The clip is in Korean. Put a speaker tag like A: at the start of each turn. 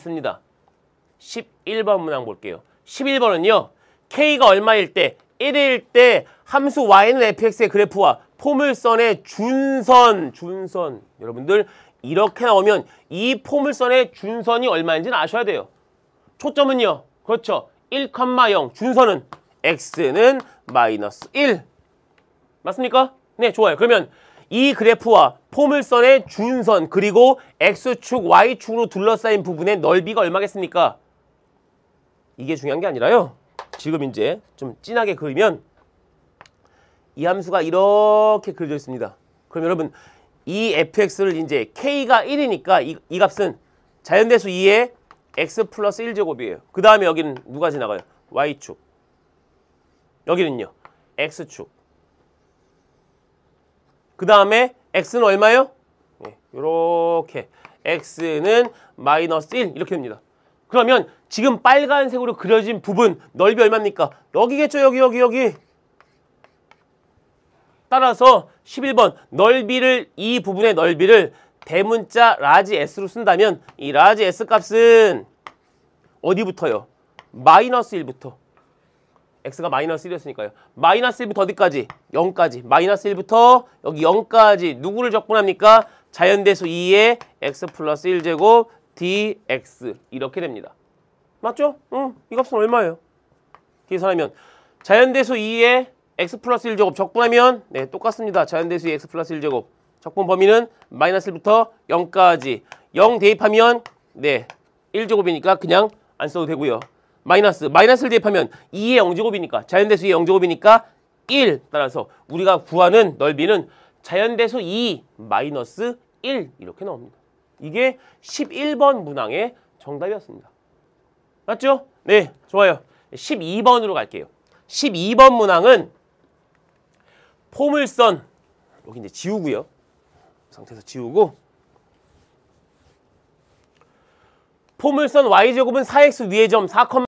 A: 있습니다. 11번 문항 볼게요. 11번은요. k가 얼마일 때 1일 때 함수 y는 fx의 그래프와 포물선의 준선, 준선 여러분들 이렇게 나오면 이 포물선의 준선이 얼마인지는 아셔야 돼요. 초점은요. 그렇죠. 1,0 준선은 x는 마이너스 1 맞습니까? 네, 좋아요. 그러면 이 그래프와 포물선의 준선 그리고 X축, Y축으로 둘러싸인 부분의 넓이가 얼마겠습니까? 이게 중요한 게 아니라요. 지금 이제 좀 진하게 그리면 이 함수가 이렇게 그려져 있습니다. 그럼 여러분 이 fx를 이제 k가 1이니까 이, 이 값은 자연대수 2의 x 플러스 1제곱이에요. 그 다음에 여기는 누가 지나가요? y축. 여기는요. x축. 그 다음에 x는 얼마요? 네, 예, 이렇게 x는 마이너스 1 이렇게 됩니다. 그러면 지금 빨간색으로 그려진 부분 넓이 얼마입니까? 여기겠죠 여기 여기 여기 따라서 11번 넓이를 이 부분의 넓이를 대문자 라지 s로 쓴다면 이 라지 s 값은 어디부터요? 마이너스 1부터 x가 마이너스 1이었으니까요. 마이너스 1부터 어디까지? 0까지. 마이너스 1부터 여기 0까지 누구를 적분합니까? 자연대수 2에 x 플러스 1제곱 dx 이렇게 됩니다. 맞죠? 응, 이 값은 얼마예요? 계산하면 자연대수 2에 x 플러스 1제곱 적분하면 네, 똑같습니다. 자연대수 2 x 플러스 1제곱 적분 범위는 마이너스 1부터 0까지 0 대입하면 네, 1제곱이니까 그냥 안 써도 되고요. 마이너스 마이너스를 대입하면 2의 영제곱이니까 자연대수 의 영제곱이니까 1 따라서 우리가 구하는 넓이는 자연대수 2 마이너스 1 이렇게 나옵니다. 이게 11번 문항의 정답이었습니다. 맞죠? 네, 좋아요. 12번으로 갈게요. 12번 문항은 포물선 여기 이제 지우고요. 상태에서 지우고 포물선 y제곱은 4x 위의 점 4,